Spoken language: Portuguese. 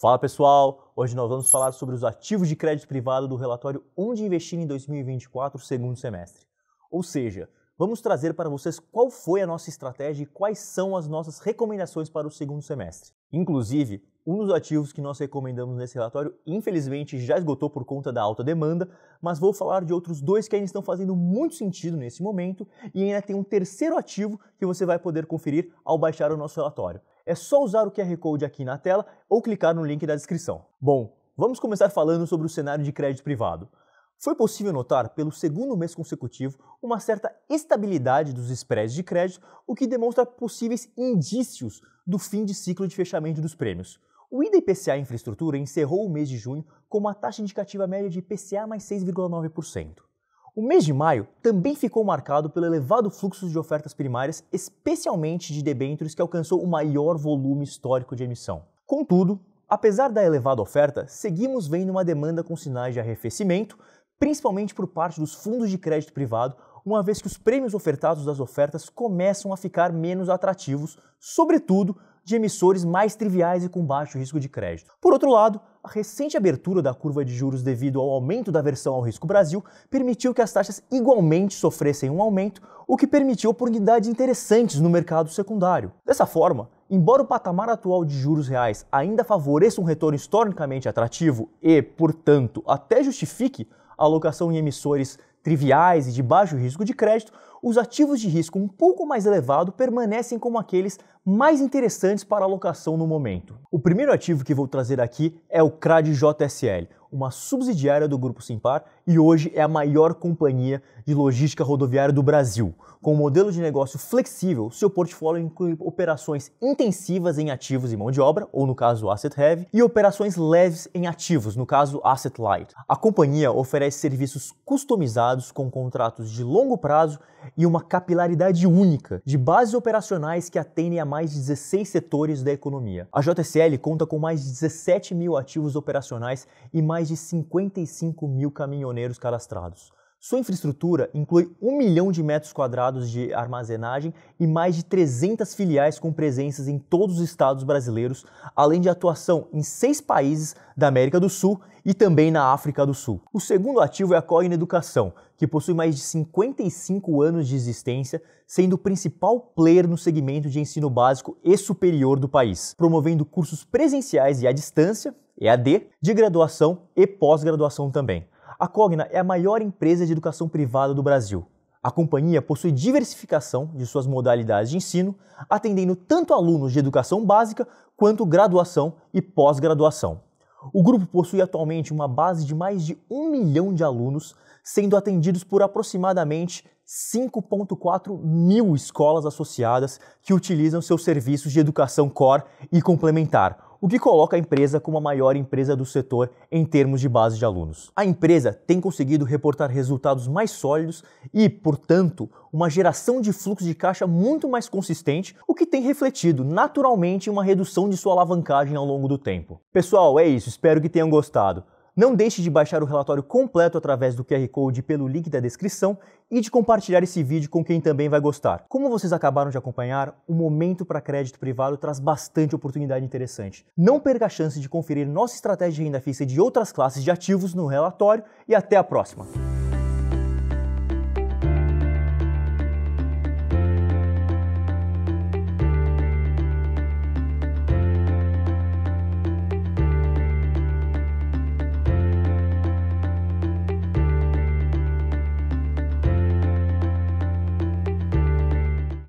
Fala pessoal, hoje nós vamos falar sobre os ativos de crédito privado do relatório Onde Investir em 2024, segundo semestre. Ou seja, vamos trazer para vocês qual foi a nossa estratégia e quais são as nossas recomendações para o segundo semestre. Inclusive, um dos ativos que nós recomendamos nesse relatório, infelizmente, já esgotou por conta da alta demanda, mas vou falar de outros dois que ainda estão fazendo muito sentido nesse momento e ainda tem um terceiro ativo que você vai poder conferir ao baixar o nosso relatório. É só usar o QR Code aqui na tela ou clicar no link da descrição. Bom, vamos começar falando sobre o cenário de crédito privado foi possível notar, pelo segundo mês consecutivo, uma certa estabilidade dos spreads de crédito, o que demonstra possíveis indícios do fim de ciclo de fechamento dos prêmios. O IDPCA Infraestrutura encerrou o mês de junho com uma taxa indicativa média de IPCA mais 6,9%. O mês de maio também ficou marcado pelo elevado fluxo de ofertas primárias, especialmente de debêntures, que alcançou o maior volume histórico de emissão. Contudo, apesar da elevada oferta, seguimos vendo uma demanda com sinais de arrefecimento, principalmente por parte dos fundos de crédito privado, uma vez que os prêmios ofertados das ofertas começam a ficar menos atrativos, sobretudo de emissores mais triviais e com baixo risco de crédito. Por outro lado, a recente abertura da curva de juros devido ao aumento da versão ao risco Brasil permitiu que as taxas igualmente sofressem um aumento, o que permitiu oportunidades interessantes no mercado secundário. Dessa forma, embora o patamar atual de juros reais ainda favoreça um retorno historicamente atrativo e, portanto, até justifique a alocação em emissores triviais e de baixo risco de crédito, os ativos de risco um pouco mais elevado permanecem como aqueles mais interessantes para alocação no momento. O primeiro ativo que vou trazer aqui é o CRAD JSL, uma subsidiária do Grupo Simpar e hoje é a maior companhia de logística rodoviária do Brasil. Com um modelo de negócio flexível, seu portfólio inclui operações intensivas em ativos e mão de obra, ou no caso asset heavy, e operações leves em ativos, no caso asset light. A companhia oferece serviços customizados com contratos de longo prazo e uma capilaridade única de bases operacionais que atendem a mais de 16 setores da economia. A JSL conta com mais de 17 mil ativos operacionais e mais de 55 mil caminhoneiros cadastrados. Sua infraestrutura inclui 1 milhão de metros quadrados de armazenagem e mais de 300 filiais com presenças em todos os estados brasileiros, além de atuação em seis países da América do Sul e também na África do Sul. O segundo ativo é a Cogna Educação, que possui mais de 55 anos de existência, sendo o principal player no segmento de ensino básico e superior do país, promovendo cursos presenciais e à distância, EAD, de graduação e pós-graduação também. A Cogna é a maior empresa de educação privada do Brasil. A companhia possui diversificação de suas modalidades de ensino, atendendo tanto alunos de educação básica quanto graduação e pós-graduação. O grupo possui atualmente uma base de mais de um milhão de alunos, sendo atendidos por aproximadamente 5,4 mil escolas associadas que utilizam seus serviços de educação core e complementar, o que coloca a empresa como a maior empresa do setor em termos de base de alunos. A empresa tem conseguido reportar resultados mais sólidos e, portanto, uma geração de fluxo de caixa muito mais consistente, o que tem refletido naturalmente uma redução de sua alavancagem ao longo do tempo. Pessoal, é isso, espero que tenham gostado. Não deixe de baixar o relatório completo através do QR Code pelo link da descrição e de compartilhar esse vídeo com quem também vai gostar. Como vocês acabaram de acompanhar, o momento para crédito privado traz bastante oportunidade interessante. Não perca a chance de conferir nossa estratégia de renda fixa de outras classes de ativos no relatório e até a próxima!